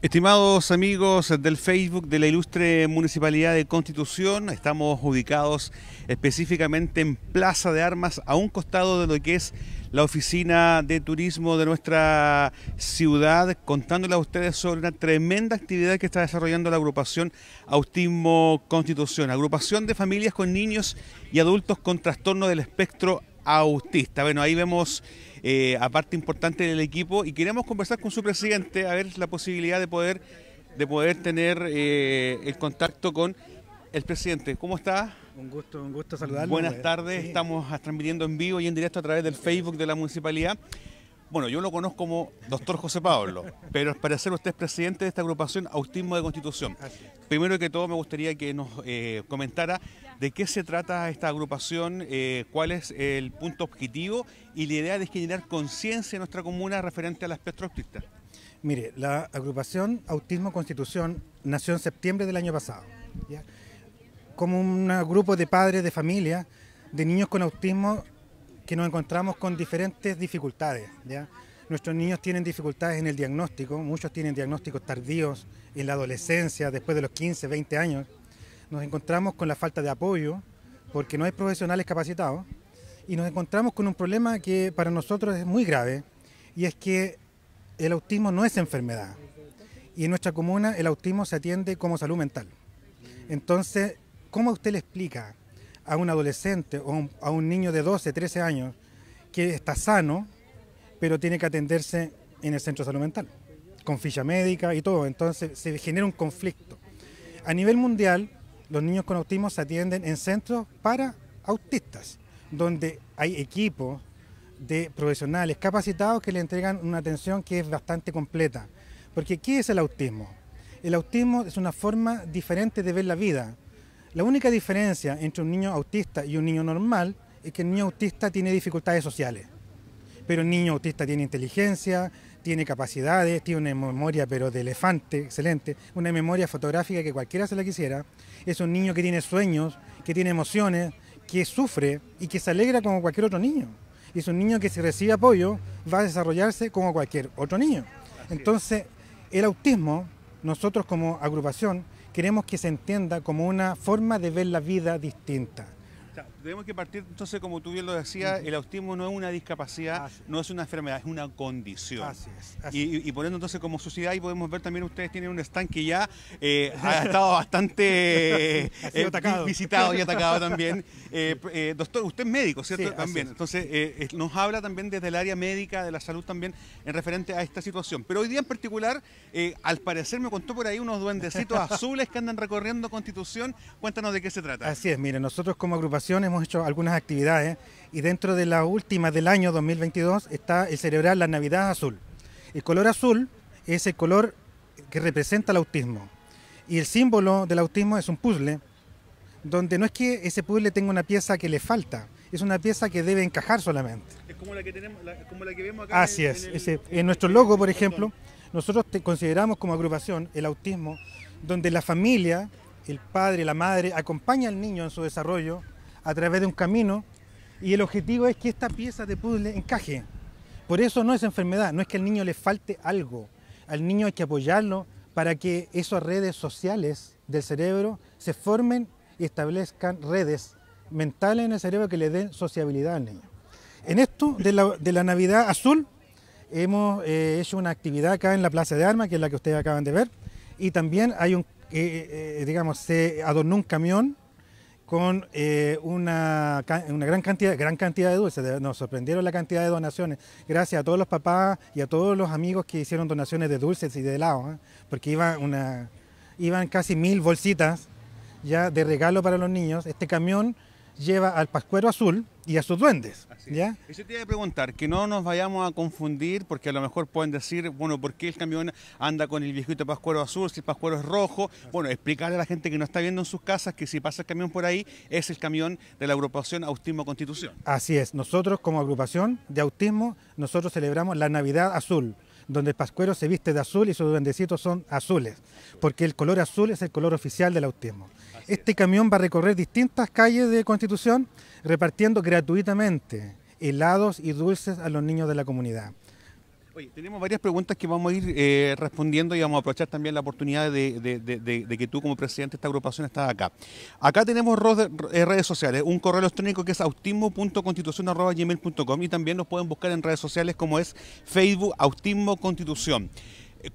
Estimados amigos del Facebook de la ilustre Municipalidad de Constitución, estamos ubicados específicamente en Plaza de Armas, a un costado de lo que es la oficina de turismo de nuestra ciudad, contándoles a ustedes sobre una tremenda actividad que está desarrollando la agrupación Autismo Constitución, agrupación de familias con niños y adultos con trastorno del espectro Autista. Bueno, ahí vemos eh, a parte importante del equipo y queremos conversar con su presidente a ver la posibilidad de poder, de poder tener eh, el contacto con el presidente. ¿Cómo está? Un gusto, un gusto saludarlo. Buenas pues. tardes, estamos transmitiendo en vivo y en directo a través del Facebook de la municipalidad. Bueno, yo lo conozco como doctor José Pablo, pero al parecer usted es presidente de esta agrupación Autismo de Constitución. Primero que todo me gustaría que nos eh, comentara ¿De qué se trata esta agrupación? Eh, ¿Cuál es el punto objetivo? Y la idea de generar conciencia en nuestra comuna referente al espectro autista. Mire, la agrupación Autismo Constitución nació en septiembre del año pasado, como un grupo de padres de familia de niños con autismo que nos encontramos con diferentes dificultades. Nuestros niños tienen dificultades en el diagnóstico, muchos tienen diagnósticos tardíos en la adolescencia, después de los 15, 20 años nos encontramos con la falta de apoyo, porque no hay profesionales capacitados, y nos encontramos con un problema que para nosotros es muy grave, y es que el autismo no es enfermedad. Y en nuestra comuna el autismo se atiende como salud mental. Entonces, ¿cómo usted le explica a un adolescente o a un niño de 12, 13 años que está sano, pero tiene que atenderse en el centro de salud mental, con ficha médica y todo? Entonces se genera un conflicto. A nivel mundial, los niños con autismo se atienden en centros para autistas, donde hay equipos de profesionales capacitados que le entregan una atención que es bastante completa. Porque ¿qué es el autismo? El autismo es una forma diferente de ver la vida. La única diferencia entre un niño autista y un niño normal es que el niño autista tiene dificultades sociales, pero el niño autista tiene inteligencia, tiene capacidades, tiene una memoria pero de elefante, excelente, una memoria fotográfica que cualquiera se la quisiera. Es un niño que tiene sueños, que tiene emociones, que sufre y que se alegra como cualquier otro niño. Y es un niño que si recibe apoyo va a desarrollarse como cualquier otro niño. Entonces, el autismo, nosotros como agrupación, queremos que se entienda como una forma de ver la vida distinta. Tenemos que partir, entonces, como tú bien lo decías, el autismo no es una discapacidad, ah, no es una enfermedad, es una condición. Así es. y, y, entonces, como sociedad, y podemos ver también, ustedes tienen un stand que ya eh, ha estado bastante eh, visitado y atacado también. Eh, doctor, usted es médico, ¿cierto? también. Entonces, nos habla también desde el área médica, de la salud también, en referente a esta situación. Pero hoy día en particular, al parecer me contó por ahí unos duendecitos azules que andan recorriendo Constitución. Cuéntanos de qué se trata. Así es, mire, nosotros como agrupación hemos hecho algunas actividades y dentro de la última del año 2022 está el celebrar la Navidad Azul. El color azul es el color que representa el autismo y el símbolo del autismo es un puzzle donde no es que ese puzzle tenga una pieza que le falta, es una pieza que debe encajar solamente. Es como la que, vemos acá. Así es. En, nuestro logo, por ejemplo, nosotros te consideramos como agrupación el autismo, donde la familia, el padre, la madre, acompaña al niño en su desarrollo a través de un camino y el objetivo es que esta pieza de puzzle encaje. Por eso no es enfermedad, no es que al niño le falte algo. Al niño hay que apoyarlo para que esas redes sociales del cerebro se formen y establezcan redes mentales en el cerebro que le den sociabilidad al niño. En esto de la, Navidad Azul hemos eh, hecho una actividad acá en la Plaza de Armas, que es la que ustedes acaban de ver, y también hay un, eh, eh, digamos, se adornó un camión con eh, una, una, gran cantidad, gran cantidad de dulces. Nos sorprendieron la cantidad de donaciones. Gracias a todos los papás y a todos los amigos que hicieron donaciones de dulces y de helados, ¿eh? porque iba una, iban casi mil bolsitas ya de regalo para los niños. Este camión lleva al Pascuero Azul y a sus duendes. ¿ya? Y tiene te iba preguntar, que no nos vayamos a confundir, porque a lo mejor pueden decir, bueno, ¿por qué el camión anda con el viejito Pascuero Azul si el Pascuero es rojo? Bueno, explicarle a la gente que no está viendo en sus casas que si pasa el camión por ahí, es el camión de la agrupación Autismo Constitución. Así es, nosotros como agrupación de autismo, nosotros celebramos la Navidad Azul donde el pascuero se viste de azul y sus duendecitos son azules, porque el color azul es el color oficial del autismo. Este camión va a recorrer distintas calles de Constitución repartiendo gratuitamente helados y dulces a los niños de la comunidad. Oye, tenemos varias preguntas que vamos a ir eh, respondiendo y vamos a aprovechar también la oportunidad de, que tú como presidente de esta agrupación estás acá. Acá tenemos eh, redes sociales, un correo electrónico que es autismo.constitución.gmail.com y también nos pueden buscar en redes sociales como es Facebook Autismo Constitución.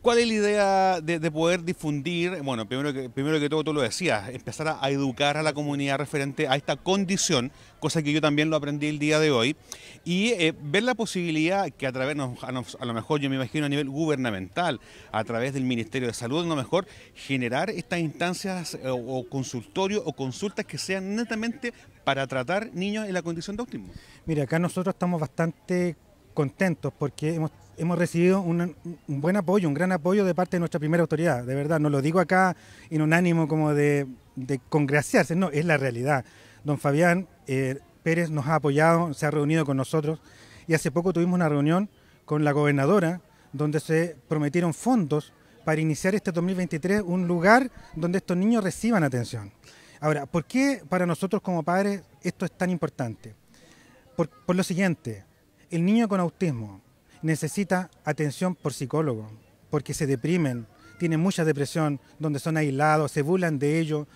¿Cuál es la idea de, poder difundir? Bueno, primero que, todo, tú lo decías, empezar a, educar a la comunidad referente a esta condición, cosa que yo también lo aprendí el día de hoy, y eh, ver la posibilidad que a través, a, lo mejor yo me imagino a nivel gubernamental, a través del Ministerio de Salud, a lo mejor generar estas instancias eh, o consultorios o consultas que sean netamente para tratar niños en la condición de óptimo? Mira, acá nosotros estamos bastante contentos porque hemos, recibido un buen apoyo, un gran apoyo de parte de nuestra primera autoridad. De verdad, no lo digo acá en un ánimo como de, de congraciarse, no, es la realidad. Don Fabián eh, Pérez nos ha apoyado, se ha reunido con nosotros y hace poco tuvimos una reunión con la gobernadora donde se prometieron fondos para iniciar este 2023 un lugar donde estos niños reciban atención. Ahora, ¿por qué para nosotros como padres esto es tan importante? por lo siguiente, el niño con autismo necesita atención por psicólogo, porque se deprimen, tienen mucha depresión, donde son aislados, se burlan de ello,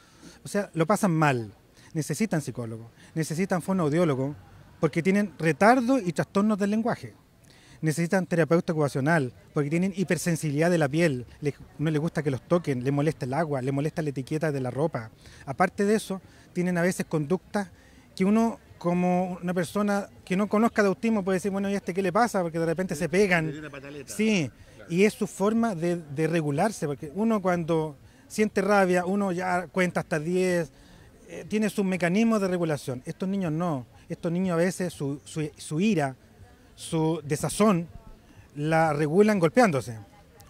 o sea, lo pasan mal. Necesitan psicólogo, necesitan fonoaudiólogo, porque tienen retardo y trastornos del lenguaje. Necesitan terapeuta ocupacional, porque tienen hipersensibilidad de la piel, no les gusta que los toquen, les molesta el agua, les molesta la etiqueta de la ropa. Aparte de eso, tienen a veces conductas que uno como una persona que no conozca de autismo puede decir, bueno, ¿y este qué le pasa? Porque de repente se pegan. Sí, y es su forma de, regularse, porque uno cuando siente rabia, uno ya cuenta hasta 10, eh, tiene sus mecanismos de regulación. Estos niños no, estos niños a veces su ira, su desazón, la regulan golpeándose,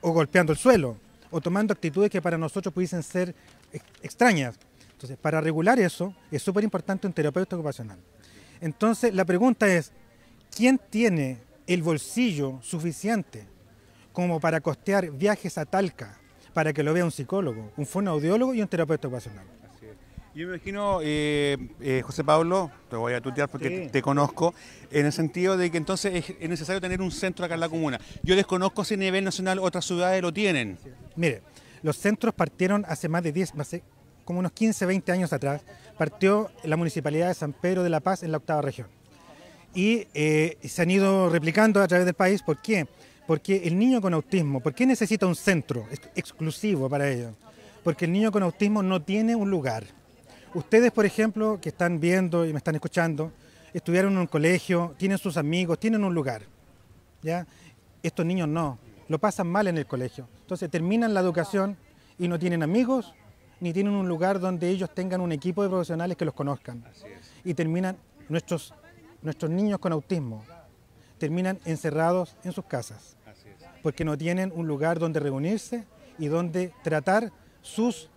o golpeando el suelo, o tomando actitudes que para nosotros pudiesen ser extrañas. Entonces, para regular eso, es súper importante un terapeuta ocupacional. Entonces la pregunta es, ¿quién tiene el bolsillo suficiente como para costear viajes a Talca para que lo vea un psicólogo, un fonoaudiólogo y un terapeuta ocupacional? Yo me imagino, eh, eh, José Pablo, te voy a tutear porque te, conozco, en el sentido de que entonces es necesario tener un centro acá en la comuna. Yo desconozco si a nivel nacional otras ciudades lo tienen. Mire, los centros partieron hace más de 10, como unos 15, 20 años atrás, partió la municipalidad de San Pedro de la Paz en la octava región. Y eh, se han ido replicando a través del país. ¿Por qué? Porque el niño con autismo, ¿por qué necesita un centro exclusivo para ello? Porque el niño con autismo no tiene un lugar. Ustedes, por ejemplo, que están viendo y me están escuchando, estudiaron en un colegio, tienen sus amigos, tienen un lugar. ¿ya? Estos niños no, lo pasan mal en el colegio. Entonces terminan la educación y no tienen amigos, ni tienen un lugar donde ellos tengan un equipo de profesionales que los conozcan. Y terminan nuestros, nuestros niños con autismo, terminan encerrados en sus casas, porque no tienen un lugar donde reunirse y donde tratar sus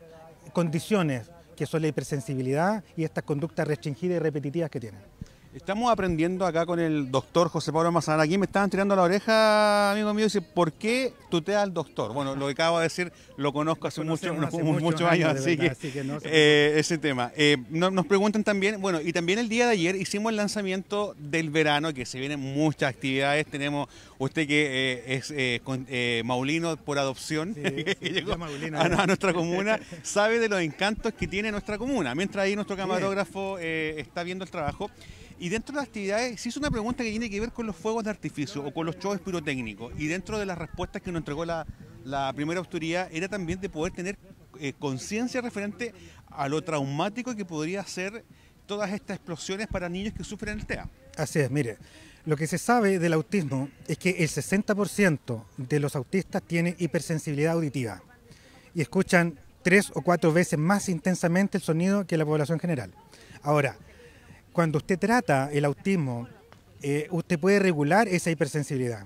condiciones, que son la hipersensibilidad y estas conductas restringidas y repetitivas que tienen. Estamos aprendiendo acá con el doctor José Pablo Mazana. Aquí me estaban tirando la oreja, amigo mío, dice, ¿por qué tutea al doctor? Bueno, lo que acabo de decir lo conozco hace, muchos, muchos años, así, que, eh, ese tema. Eh, nos preguntan también, bueno, y también el día de ayer hicimos el lanzamiento del verano, que se vienen muchas actividades. Tenemos usted que eh, es maulino por adopción, sí, que sí, llegó a, nuestra comuna, sabe de los encantos que tiene nuestra comuna. Mientras ahí nuestro camarógrafo está viendo el trabajo. Y dentro de las actividades, se hizo una pregunta que tiene que ver con los fuegos de artificio o con los shows pirotécnicos. Y dentro de las respuestas que nos entregó la, primera autoridad era también de poder tener eh, conciencia referente a lo traumático que podría ser todas estas explosiones para niños que sufren el TEA. Así es, mire, lo que se sabe del autismo es que el 60% de los autistas tienen hipersensibilidad auditiva y escuchan tres o cuatro veces más intensamente el sonido que la población general. Ahora, cuando usted trata el autismo, eh, usted puede regular esa hipersensibilidad.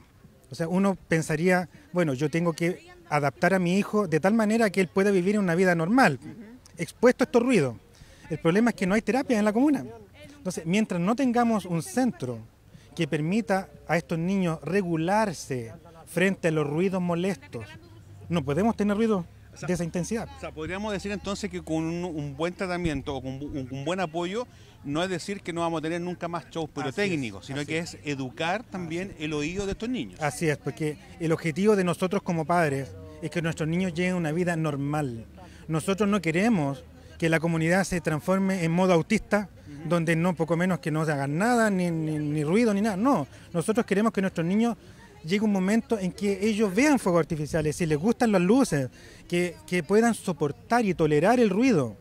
O sea, uno pensaría, bueno, yo tengo que adaptar a mi hijo de tal manera que él pueda vivir una vida normal, expuesto a estos ruidos. El problema es que no hay terapia en la comuna. Entonces, mientras no tengamos un centro que permita a estos niños regularse frente a los ruidos molestos, no podemos tener ruido de esa intensidad. O sea, podríamos decir entonces que con un, buen tratamiento con un buen apoyo no es decir que no vamos a tener nunca más shows pirotécnicos, sino que es. educar también el oído de estos niños. Así es, porque el objetivo de nosotros como padres es que nuestros niños lleguen a una vida normal. Nosotros no queremos que la comunidad se transforme en modo autista, donde no poco menos que no se hagan nada, ni, ruido, ni nada. No, nosotros queremos que nuestros niños a un momento en que ellos vean fuegos artificiales, si les gustan las luces, que, que puedan soportar y tolerar el ruido.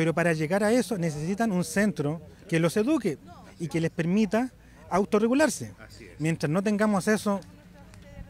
Pero para llegar a eso necesitan un centro que los eduque y que les permita autorregularse. Mientras no tengamos eso,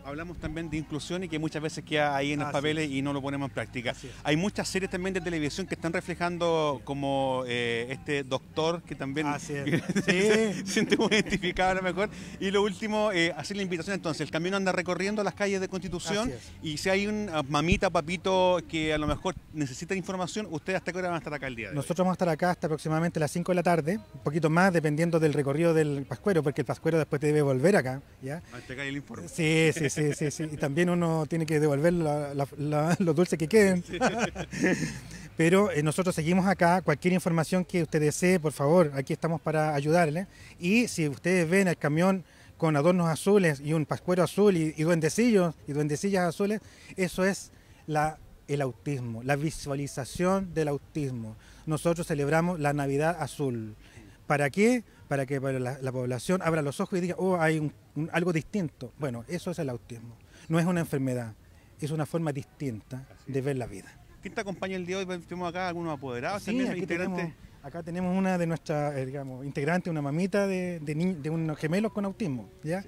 Hablamos también de inclusión y que muchas veces queda ahí en los papeles y no lo ponemos en práctica. Hay muchas series también de televisión que están reflejando como eh, este doctor que también se siente muy identificado a lo mejor. Y lo último, eh, hacer la invitación entonces. El camino anda recorriendo las calles de Constitución y si hay un ah, mamita, papito que a lo mejor necesita información, ¿ustedes hasta qué hora van a estar acá el día Nosotros vamos a estar acá hasta aproximadamente las 5 de la tarde, un poquito más dependiendo del recorrido del Pascuero, porque el Pascuero después te debe volver acá. ¿ya? Hasta acá el informe. Sí, sí sí, sí, sí. Y también uno tiene que devolver los dulces que queden. Pero eh, nosotros seguimos acá. Cualquier información que usted desee, por favor, aquí estamos para ayudarle. Y si ustedes ven el camión con adornos azules y un pascuero azul y, duendecillos y duendecillas azules, eso es la el autismo, la visualización del autismo. Nosotros celebramos la Navidad Azul. ¿Para qué? para que la, la, población abra los ojos y diga, oh, hay algo distinto. Bueno, eso es el autismo. No es una enfermedad, es una forma distinta de ver la vida. ¿Quién te acompaña el día de hoy? Pues, tenemos acá algunos apoderados, sí, también acá tenemos una de nuestras, eh, digamos, integrantes, una mamita de, de, de, unos gemelos con autismo. ¿ya?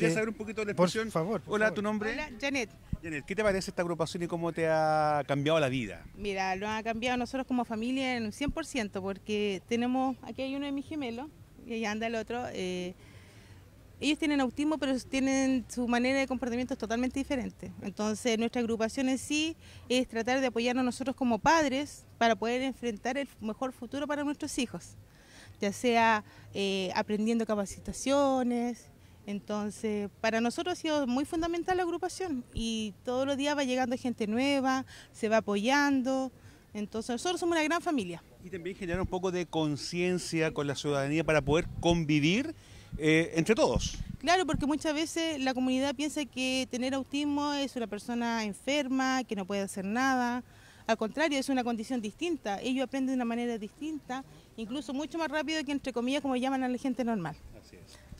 saber un poquito de la Por favor. Hola, ¿tu nombre? Hola, Janet. Janet, ¿qué te parece esta agrupación y cómo te ha cambiado la vida? Mira, lo ha cambiado nosotros como familia en un 100%, porque tenemos, aquí hay uno de mis gemelos, y anda el otro. Eh, ellos tienen autismo, pero tienen su manera de comportamiento es totalmente diferente. Entonces, nuestra agrupación en sí es tratar de apoyarnos nosotros como padres para poder enfrentar el mejor futuro para nuestros hijos, ya sea eh, aprendiendo capacitaciones. Entonces, para nosotros ha sido muy fundamental la agrupación y todos los días va llegando gente nueva, se va apoyando. Entonces nosotros somos una gran familia. Y también generar un poco de conciencia con la ciudadanía para poder convivir eh, entre todos. Claro, porque muchas veces la comunidad piensa que tener autismo es una persona enferma, que no puede hacer nada. Al contrario, es una condición distinta. Ellos aprenden de una manera distinta, incluso mucho más rápido que, entre comillas, como llaman a la gente normal.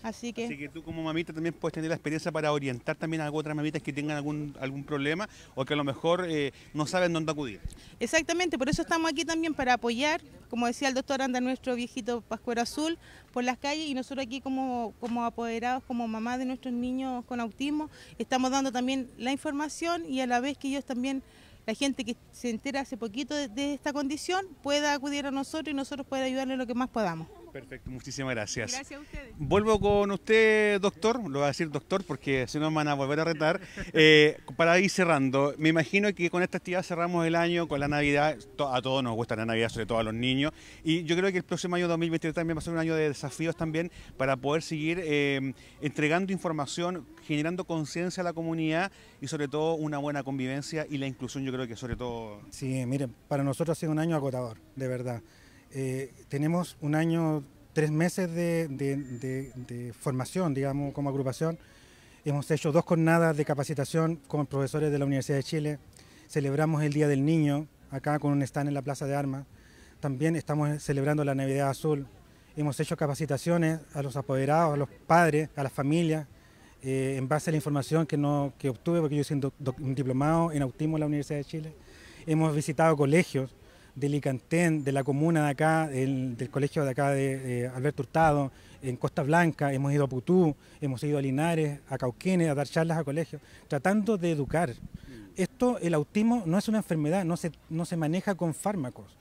Así que... Así que tú como mamita también puedes tener la experiencia para orientar también a otras mamitas que tengan algún, algún problema o que a lo mejor eh, no saben dónde acudir. Exactamente, por eso estamos aquí también para apoyar, como decía el doctor, anda nuestro viejito Pascuero Azul por las calles y nosotros aquí como, como apoderados, como mamás de nuestros niños con autismo, estamos dando también la información y a la vez que ellos también la gente que se entera hace poquito de, esta condición pueda acudir a nosotros y nosotros pueda ayudarle lo que más podamos. Perfecto, muchísimas gracias. Gracias a ustedes. Vuelvo con usted, doctor, lo voy a decir doctor porque si no me van a volver a retar. Eh, para ir cerrando, me imagino que con esta actividad cerramos el año con la Navidad, a todos nos gusta la Navidad, sobre todo a los niños, y yo creo que el próximo año 2023 también va a ser un año de desafíos también para poder seguir eh, entregando información, generando conciencia a la comunidad y sobre todo una buena convivencia y la inclusión yo creo que sobre todo... Sí, miren, para nosotros ha sido un año agotador, de verdad. Eh, tenemos un año, tres meses de, formación, digamos, como agrupación. Hemos hecho dos jornadas de capacitación con profesores de la Universidad de Chile. Celebramos el Día del Niño acá con un stand en la Plaza de Armas. También estamos celebrando la Navidad Azul. Hemos hecho capacitaciones a los apoderados, a los padres, a las familias, eh, en base a la información que, obtuve, porque yo soy un, diplomado en autismo en la Universidad de Chile. Hemos visitado colegios, de Licantén, de la comuna de acá, del, colegio de acá de, Alberto Hurtado, en Costa Blanca, hemos ido a Putú, hemos ido a Linares, a Cauquenes, a dar charlas a colegios, tratando de educar. Esto, el autismo no es una enfermedad, no se, no se maneja con fármacos.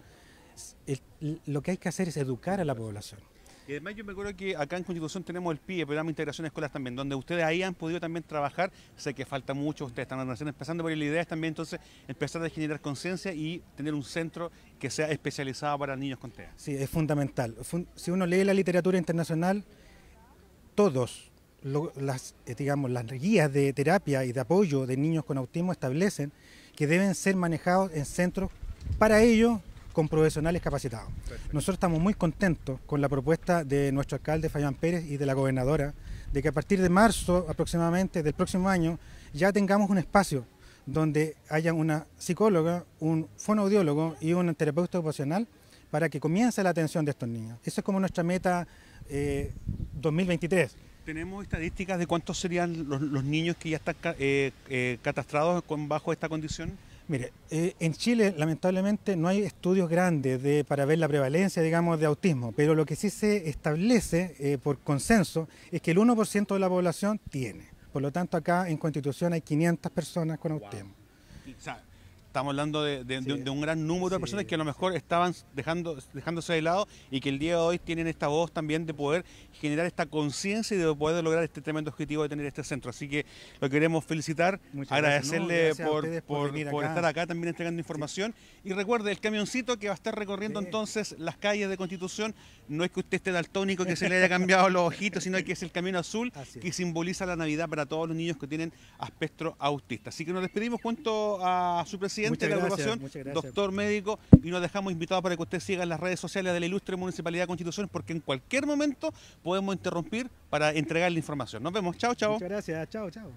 lo que hay que hacer es educar a la población. Y además yo me acuerdo que acá en Constitución tenemos el PIE, el Programa de Integración de también, donde ustedes ahí han podido también trabajar, sé que falta mucho, ustedes están Nación, empezando, por la idea también entonces empezar a generar conciencia y tener un centro que sea especializado para niños con TEA. Sí, es fundamental. Si uno lee la literatura internacional, todos las, eh, digamos, las guías de terapia y de apoyo de niños con autismo establecen que deben ser manejados en centros para ellos con profesionales capacitados. Nosotros estamos muy contentos con la propuesta de nuestro alcalde Fayán Pérez y de la gobernadora de que a partir de marzo aproximadamente del próximo año ya tengamos un espacio donde haya una psicóloga, un fonoaudiólogo y un terapeuta ocupacional para que comience la atención de estos niños. Esa es como nuestra meta 2023. Eh, ¿Tenemos estadísticas de cuántos serían los, niños que ya están eh, eh, catastrados con, bajo esta condición? Mire, eh, en Chile lamentablemente no hay estudios grandes de, para ver la prevalencia, digamos, de autismo, pero lo que sí se establece eh, por consenso es que el 1% de la población tiene. Por lo tanto, acá en Constitución hay 500 personas con autismo estamos hablando de, un gran número de personas que a lo mejor estaban dejando, dejándose de lado y que el día de hoy tienen esta voz también de poder generar esta conciencia y de poder lograr este tremendo objetivo de tener este centro. Así que lo queremos felicitar, agradecerle por, por, por, estar acá también entregando información. Y recuerde, el camioncito que va a estar recorriendo entonces las calles de Constitución, no es que usted esté daltónico que se le haya cambiado los ojitos, sino que es el camión azul que simboliza la Navidad para todos los niños que tienen aspecto autista. Así que nos despedimos Cuento a su presidente doctor médico, y nos dejamos invitados para que usted siga en las redes sociales de la ilustre Municipalidad de Constitución, porque en cualquier momento podemos interrumpir para entregar la información. Nos vemos. Chao, chao. Muchas gracias. Chao, chao.